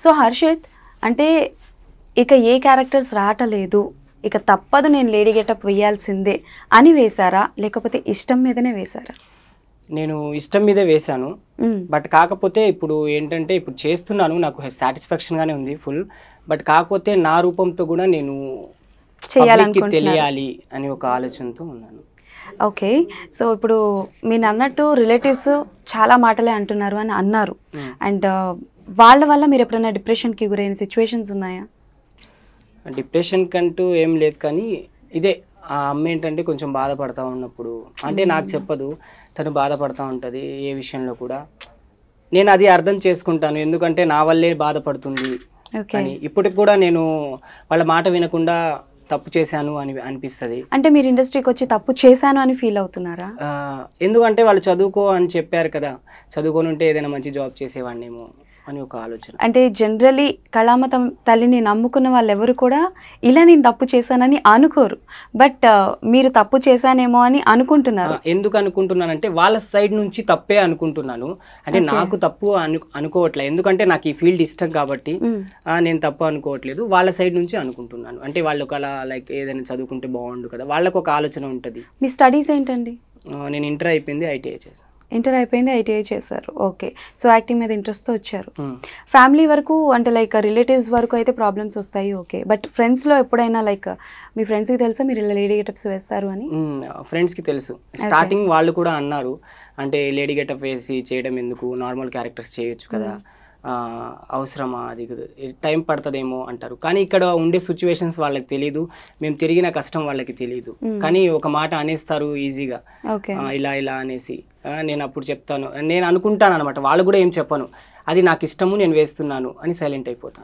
So Harshit అంటే ఇక ఏ characters రావటలేదు ఇక తప్పదు నేను లేడీ గెటప్ వేయాల్సిందే అని వేశారా లేకపోతే ఇష్టం మీదనే వేశారా నేను ఇష్టం మీదే వేశాను బట్ కాకపోతే ఇప్పుడు ఏంటంటే ఇప్పుడు చేస్తున్నాను నాకు సాటిస్ఫాక్షన్గానే ఉంది ఫుల్ బట్ కాకపోతే నా రూపంతో కూడా నేను చేయాలని తెలియాలి అని ఒక ఆలోచనతో ఉన్నాను ఓకే సో ఇప్పుడు మీరు అన్నట్టు రిలేటివ్స్ చాలా మాటలే అంటున్నారు అని అన్నారు అండ్ వాళ్ళ వల్ల మీరు ఎప్పుడైనా డిప్రెషన్కి గురైన సిచ్యువేషన్స్ ఉన్నాయా డిప్రెషన్ కంటూ ఏం లేదు కానీ ఇదే ఆ అమ్మ ఏంటంటే కొంచెం బాధపడతా ఉన్నప్పుడు అంటే నాకు చెప్పదు తను బాధపడతా ఉంటుంది ఏ విషయంలో కూడా నేను అది అర్థం చేసుకుంటాను ఎందుకంటే నా వల్లే బాధపడుతుంది అని ఇప్పటికి కూడా నేను వాళ్ళ మాట వినకుండా తప్పు చేశాను అని అనిపిస్తుంది అంటే మీరు ఇండస్ట్రీకి వచ్చి తప్పు చేశాను అని ఫీల్ అవుతున్నారా ఎందుకంటే వాళ్ళు చదువుకో అని చెప్పారు కదా చదువుకోనుంటే ఏదైనా మంచి జాబ్ చేసేవాడినేమో అని ఒక ఆలోచన అంటే జనరలీ కళామతం తల్లిని నమ్ముకున్న వాళ్ళు ఎవరు కూడా ఇలా నేను తప్పు చేశానని అనుకోరు బట్ uh, మీరు తప్పు చేశానేమో అని అనుకుంటున్నారు ఎందుకు అనుకుంటున్నానంటే వాళ్ళ సైడ్ నుంచి తప్పే అనుకుంటున్నాను అంటే నాకు తప్పు అను అనుకోవట్లేదు ఎందుకంటే నాకు ఈ ఫీల్డ్ ఇష్టం కాబట్టి hmm. నేను తప్పు అనుకోవట్లేదు వాళ్ళ సైడ్ నుంచి అనుకుంటున్నాను అంటే వాళ్ళు ఒక అలా లైక్ ఏదైనా చదువుకుంటే బాగుండు కదా వాళ్ళకు ఒక ఆలోచన ఉంటుంది మీ స్టడీస్ ఏంటండి నేను ఇంటర్ అయిపోయింది ఐటీఐ చేశాను ఇంటర్ అయిపోయింది ఐటీఐ చేశారు ఓకే సో యాక్టింగ్ మీద ఇంట్రెస్ట్తో వచ్చారు ఫ్యామిలీ hmm. వరకు అంటే లైక్ రిలేటివ్స్ వరకు అయితే ప్రాబ్లమ్స్ వస్తాయి ఓకే బట్ ఫ్రెండ్స్లో ఎప్పుడైనా లైక్ మీ ఫ్రెండ్స్కి తెలుసా మీరు ఇలా లేడీ గెటప్స్ వేస్తారు అని ఫ్రెండ్స్కి hmm. తెలుసు స్టార్టింగ్ వాళ్ళు కూడా అన్నారు అంటే లేడీ గెటప్ వేసి చేయడం ఎందుకు నార్మల్ క్యారెక్టర్స్ చేయొచ్చు కదా hmm. అవసరమా అది టైం పడుతుందేమో అంటారు కానీ ఇక్కడ ఉండే సిచ్యువేషన్స్ వాళ్ళకి తెలియదు మేము తిరిగిన కష్టం వాళ్ళకి తెలియదు కానీ ఒక మాట అనేస్తారు ఈజీగా ఇలా ఇలా అనేసి నేను అప్పుడు చెప్తాను నేను అనుకుంటాను అనమాట వాళ్ళు కూడా ఏం చెప్పను అది నాకు ఇష్టము నేను వేస్తున్నాను అని సైలెంట్ అయిపోతాను